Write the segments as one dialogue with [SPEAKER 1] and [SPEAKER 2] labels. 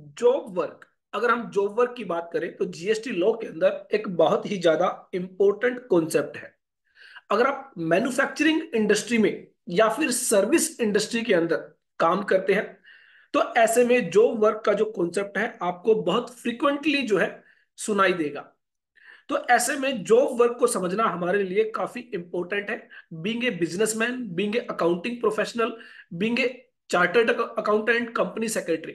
[SPEAKER 1] job work अगर हम job work की बात करें तो जीएसटी लॉ के अंदर एक बहुत ही ज्यादा इंपॉर्टेंट कॉन्सेप्ट है अगर आप मैन्युफैक्चरिंग इंडस्ट्री में या फिर सर्विस इंडस्ट्री के अंदर काम करते हैं तो ऐसे में जॉब वर्क का जो कॉन्सेप्ट है आपको बहुत फ्रिक्वेंटली जो है सुनाई देगा तो ऐसे में जॉब वर्क को समझना हमारे लिए काफी इंपॉर्टेंट है being a businessman being a accounting professional being a chartered accountant company secretary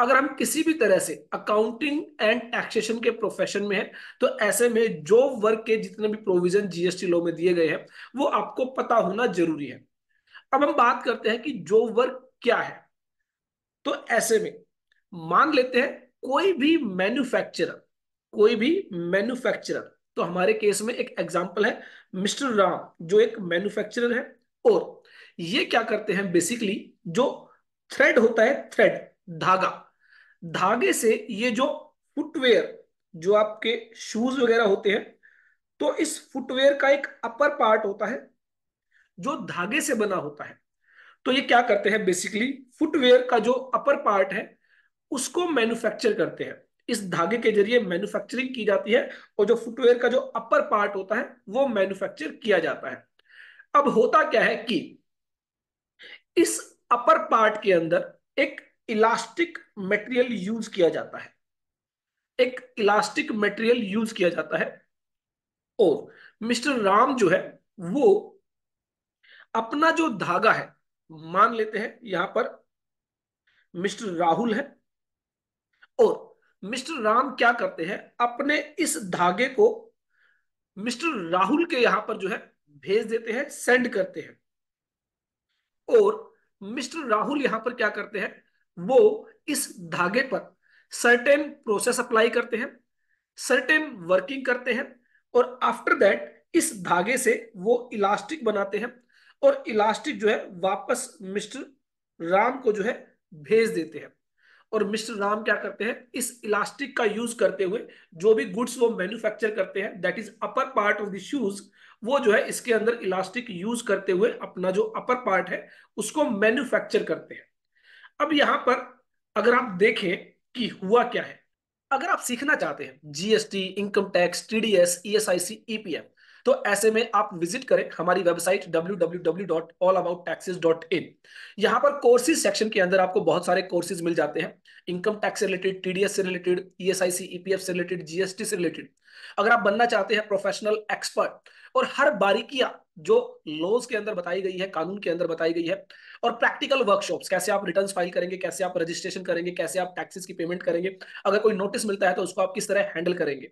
[SPEAKER 1] अगर हम किसी भी तरह से अकाउंटिंग एंड टैक्सेशन के प्रोफेशन में है तो ऐसे में जो वर्ग के जितने भी प्रोविजन जीएसटी लॉ में दिए गए हैं वो आपको पता होना जरूरी है अब हम बात करते हैं कि जो वर्ग क्या है तो ऐसे में मान लेते हैं कोई भी मैन्युफैक्चरर कोई भी मैन्युफैक्चरर तो हमारे केस में एक एग्जाम्पल है मिस्टर राम जो एक मैन्युफैक्चरर है और ये क्या करते हैं बेसिकली जो थ्रेड होता है थ्रेड धागा धागे से ये जो फुटवेयर जो आपके शूज वगैरह होते हैं तो इस फुटवेयर का एक अपर पार्ट होता है जो धागे से बना होता है तो ये क्या करते हैं बेसिकली फुटवेयर का जो अपर पार्ट है उसको मैन्युफैक्चर करते हैं इस धागे के जरिए मैन्युफैक्चरिंग की जाती है और जो फुटवेयर का जो अपर पार्ट होता है वो मैन्युफैक्चर किया जाता है अब होता क्या है कि इस अपर पार्ट के अंदर एक इलास्टिक मटेरियल यूज किया जाता है एक इलास्टिक मटेरियल यूज किया जाता है और मिस्टर राम जो है वो अपना जो धागा है मान लेते हैं यहां पर मिस्टर राहुल है और मिस्टर राम क्या करते हैं अपने इस धागे को मिस्टर राहुल के यहां पर जो है भेज देते हैं सेंड करते हैं और मिस्टर राहुल यहां पर क्या करते हैं वो इस धागे पर सर्टेन प्रोसेस अप्लाई करते हैं सर्टेन वर्किंग करते हैं और आफ्टर दैट इस धागे से वो इलास्टिक बनाते हैं और इलास्टिक जो है वापस मिस्टर राम को जो है भेज देते हैं और मिस्टर राम क्या करते हैं इस इलास्टिक का यूज करते हुए जो भी गुड्स वो मैन्युफैक्चर करते हैं that is upper part of the shoes वो जो है इसके अंदर इलास्टिक यूज करते हुए अपना जो अपर पार्ट है उसको मैन्युफैक्चर करते हैं अब यहां पर अगर आप देखें कि हुआ क्या है अगर आप सीखना चाहते हैं GST income tax TDS ESIC EPF तो ऐसे में आप विजिट करें हमारी वेबसाइट www.allabouttaxes.in यहां पर कोर्सेज सेक्शन के अंदर आपको बहुत सारे कोर्सेज मिल जाते हैं इनकम टैक्स से रिलेटेड टीडीएस से रिलेटेड ईएसआईसी ईपीएफ से रिलेटेड जीएसटी से रिलेटेड अगर आप बनना चाहते हैं प्रोफेशनल एक्सपर्ट और हर बारीकियां जो लॉज के अंदर बताई गई है कानून के अंदर बताई गई है और प्रैक्टिकल वर्कशॉप कैसे आप रिटर्न फाइल करेंगे कैसे आप रजिस्ट्रेशन करेंगे कैसे आप टैक्सेस की पेमेंट करेंगे अगर कोई नोटिस मिलता है तो उसको आप किस तरह हैंडल करेंगे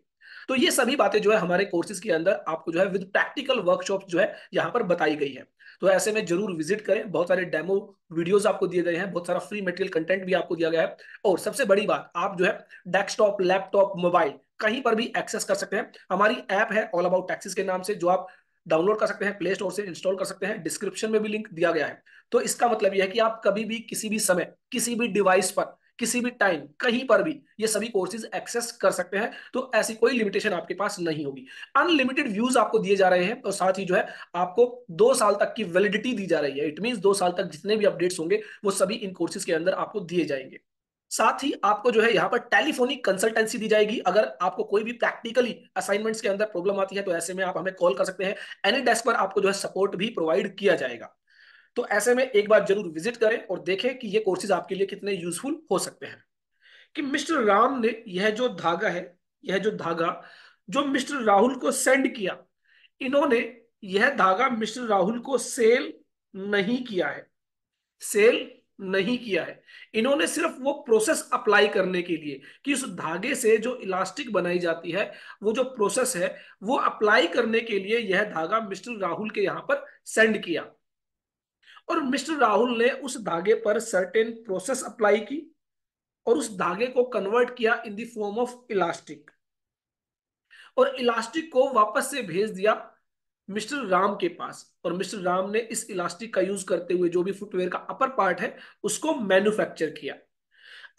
[SPEAKER 1] तो ये सभी बातें जो है हमारे कोर्सेज के अंदर आपको जो है विद प्रैक्टिकल वर्कशॉप जो है यहाँ पर बताई गई है तो ऐसे में जरूर विजिट करें बहुत सारे डेमो वीडियोस आपको दिए गए हैं बहुत सारा फ्री मटेरियल कंटेंट भी आपको दिया गया है और सबसे बड़ी बात आप जो है डेस्कटॉप लैपटॉप मोबाइल कहीं पर भी एक्सेस कर सकते हैं हमारी ऐप है ऑल अबाउट टैक्सेस के नाम से जो आप डाउनलोड कर सकते हैं प्ले स्टोर से इंस्टॉल कर सकते हैं डिस्क्रिप्शन में भी लिंक दिया गया है तो इसका मतलब यह है कि आप कभी भी किसी भी समय किसी भी डिवाइस पर किसी भी टाइम कहीं पर भी ये सभी कोर्सेज एक्सेस कर सकते हैं तो ऐसी कोई लिमिटेशन आपके पास नहीं होगी अनलिमिटेड व्यूज आपको दिए जा रहे हैं और साथ ही जो है आपको दो साल तक की वैलिडिटी दी जा रही है इट मीन दो साल तक जितने भी अपडेट्स होंगे वो सभी इन कोर्सेज के अंदर आपको दिए जाएंगे साथ ही आपको जो है यहाँ पर टेलीफोनिक कंसल्टेंसी दी जाएगी अगर आपको कोई भी प्रैक्टिकली असाइनमेंट्स के अंदर प्रॉब्लम आती है तो ऐसे में आप हमें कॉल कर सकते हैं एनी डेस्क पर आपको जो है सपोर्ट भी प्रोवाइड किया जाएगा तो ऐसे में एक बार जरूर विजिट करें और देखें कि ये कोर्सेज आपके लिए कितने यूजफुल हो सकते हैं कि मिस्टर राम ने यह जो धागा है यह जो धागा जो मिस्टर राहुल को सेंड किया इन्होंने यह धागा मिस्टर राहुल को सेल नहीं किया है सेल नहीं किया है इन्होंने सिर्फ वो प्रोसेस अप्लाई करने के लिए कि उस धागे से जो इलास्टिक बनाई जाती है वो जो प्रोसेस है वो अप्लाई करने के लिए यह धागा मिस्टर राहुल के यहाँ पर सेंड किया और मिस्टर राहुल ने उस धागे पर सर्टेन प्रोसेस अप्लाई की और उस धागे को कन्वर्ट किया इन फॉर्म ऑफ इलास्टिक और इलास्टिक को वापस से भेज दिया मिस्टर राम के पास और मिस्टर राम ने इस इलास्टिक का यूज करते हुए जो भी फुटवेयर का अपर पार्ट है उसको मैन्युफैक्चर किया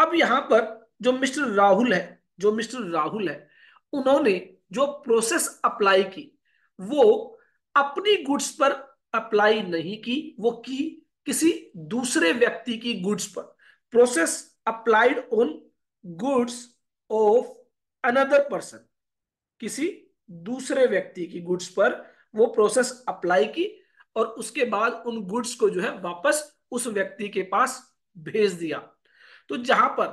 [SPEAKER 1] अब यहां पर जो मिस्टर राहुल है जो मिस्टर राहुल है उन्होंने जो प्रोसेस अप्लाई की वो अपनी गुड्स पर अप्लाई नहीं की वो की किसी दूसरे व्यक्ति की गुड्स पर process applied on goods of another person किसी दूसरे व्यक्ति की गुड्स पर वो प्रोसेस अप्लाई की और उसके बाद उन गुड्स को जो है वापस उस व्यक्ति के पास भेज दिया तो जहां पर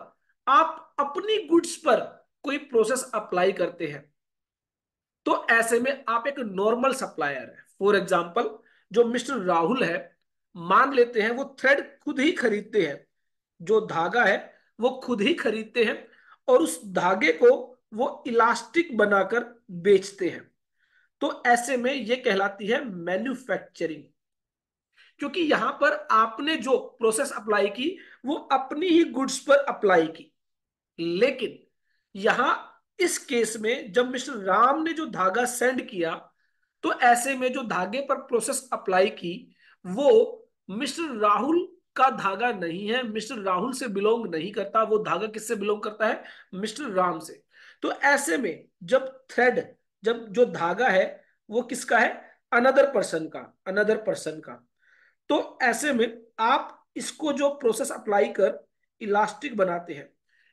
[SPEAKER 1] आप अपनी गुड्स पर कोई प्रोसेस अप्लाई करते हैं तो ऐसे में आप एक नॉर्मल सप्लायर है फॉर एग्जाम्पल जो मिस्टर राहुल है मान लेते हैं वो थ्रेड खुद ही खरीदते हैं जो धागा है वो खुद ही खरीदते हैं और उस धागे को वो इलास्टिक बनाकर बेचते हैं तो ऐसे में ये कहलाती है मैन्युफैक्चरिंग क्योंकि यहां पर आपने जो प्रोसेस अप्लाई की वो अपनी ही गुड्स पर अप्लाई की लेकिन यहां इस केस में जब मिस्टर राम ने जो धागा सेंड किया तो ऐसे में जो धागे पर प्रोसेस अप्लाई की वो मिस्टर राहुल का धागा नहीं है मिस्टर राहुल से बिलोंग नहीं करता वो धागा किससे बिलोंग करता है मिस्टर राम से तो ऐसे में जब थ्रेड जब जो धागा है वो किसका है अनदर पर्सन का अनदर पर्सन का तो ऐसे में आप इसको जो प्रोसेस अप्लाई कर इलास्टिक बनाते हैं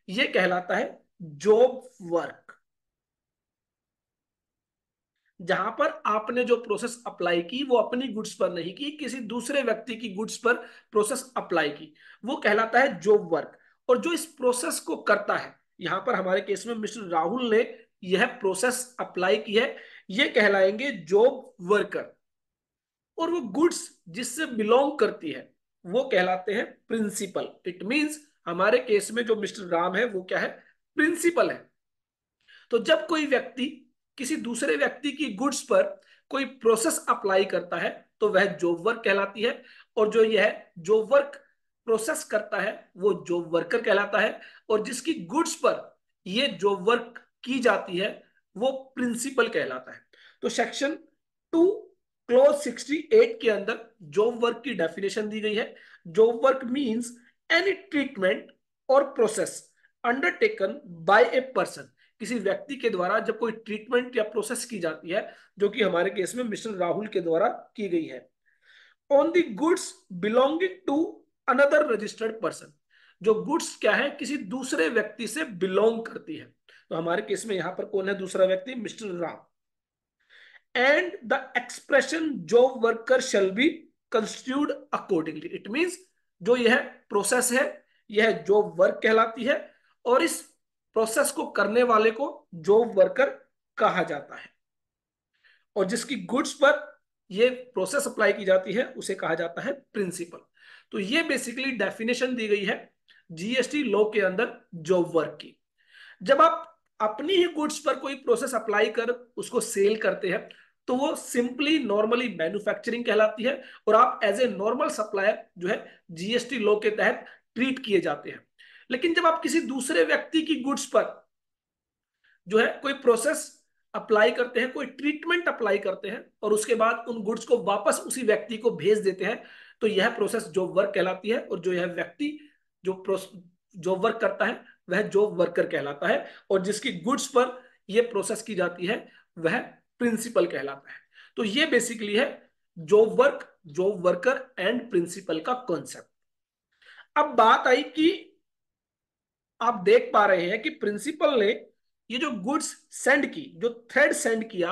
[SPEAKER 1] ये कहलाता है जॉब वर्क जहां पर आपने जो प्रोसेस अप्लाई की वो अपनी गुड्स पर नहीं की किसी दूसरे व्यक्ति की गुड्स पर प्रोसेस अप्लाई की वो कहलाता है जॉब वर्क और जो इस प्रोसेस को करता है यहां पर हमारे केस में मिस्टर राहुल ने यह प्रोसेस अप्लाई की है ये कहलाएंगे जॉब वर्कर और वो गुड्स जिससे बिलोंग करती है वो कहलाते हैं प्रिंसिपल इट मींस हमारे केस में जो मिस्टर राम है वो क्या है प्रिंसिपल है तो जब कोई व्यक्ति किसी दूसरे व्यक्ति की गुड्स पर कोई प्रोसेस अप्लाई करता है तो वह जॉब वर्क कहलाती है और जो यह जॉब वर्क प्रोसेस करता है वो जॉब वर्कर कहलाता है और जिसकी गुड्स पर यह जॉब वर्क की जाती है वो प्रिंसिपल कहलाता है तो सेक्शन टू क्लोज 68 के अंदर जॉब वर्क की डेफिनेशन दी गई है job work means any treatment और process undertaken by a person किसी व्यक्ति के द्वारा जब कोई ट्रीटमेंट या प्रोसेस की जाती है जो कि हमारे केस में मिस्टर राहुल के द्वारा की गई है on the goods belonging to another registered person जो गुड्स क्या है किसी दूसरे व्यक्ति से बिलोंग करती है तो हमारे केस में यहां पर कौन है दूसरा व्यक्ति mister Ram and the expression job worker shall be constituted accordingly it mean जो यह प्रोसेस है यह जॉब वर्क कहलाती है और इस प्रोसेस को करने वाले को जॉब वर्कर कहा जाता है और जिसकी गुड्स पर यह प्रोसेस अप्लाई की जाती है उसे कहा जाता है प्रिंसिपल तो ये बेसिकली डेफिनेशन दी गई है जीएसटी लॉ के अंदर जॉब वर्क की जब आप अपनी ही गुड्स पर कोई प्रोसेस अप्लाई कर उसको सेल करते हैं तो वो सिंपली नॉर्मली मैन्युफैक्चरिंग कहलाती है और आप एज ए नॉर्मल सप्लायर जो है जीएसटी लॉ के तहत ट्रीट किए जाते हैं लेकिन जब आप किसी दूसरे व्यक्ति की गुड्स पर जो है कोई प्रोसेस अप्लाई करते हैं कोई ट्रीटमेंट अप्लाई करते हैं और उसके बाद उन गुड्स को वापस उसी व्यक्ति को भेज देते हैं तो यह प्रोसेस जॉब वर्क कहलाती है और जो यह व्यक्ति जो जॉब वर्क करता है वह जॉब वर्कर कहलाता है और जिसकी गुड्स पर यह प्रोसेस की जाती है वह प्रिंसिपल कहलाता है तो यह बेसिकली है job work job worker and principal का कॉन्सेप्ट अब बात आई कि आप देख पा रहे हैं कि प्रिंसिपल ने ये जो गुड्स सेंड की जो थ्रेड सेंड किया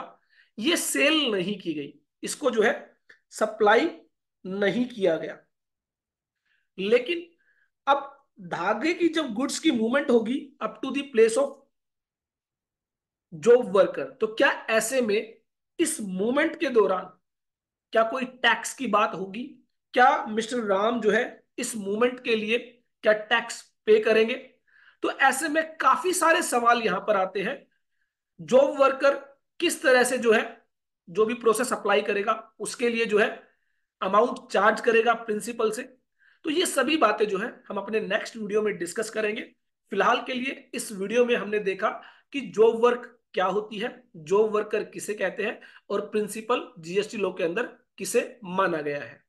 [SPEAKER 1] ये सेल नहीं की गई इसको जो है सप्लाई नहीं किया गया लेकिन अब धागे की जब गुड्स की मूवमेंट होगी up to the place of job worker तो क्या ऐसे में इस मूवमेंट के दौरान क्या कोई टैक्स की बात होगी क्या मिस्टर राम जो है इस मूवमेंट के लिए क्या टैक्स पे करेंगे तो ऐसे में काफी सारे सवाल यहां पर आते हैं जॉब वर्कर किस तरह से जो है जो भी प्रोसेस अप्लाई करेगा उसके लिए जो है अमाउंट चार्ज करेगा प्रिंसिपल से तो ये सभी बातें जो है हम अपने नेक्स्ट वीडियो में डिस्कस करेंगे फिलहाल के लिए इस वीडियो में हमने देखा कि जॉब वर्क क्या होती है जॉब वर्कर किसे कहते हैं और प्रिंसिपल जीएसटी लॉ के अंदर किसे माना गया है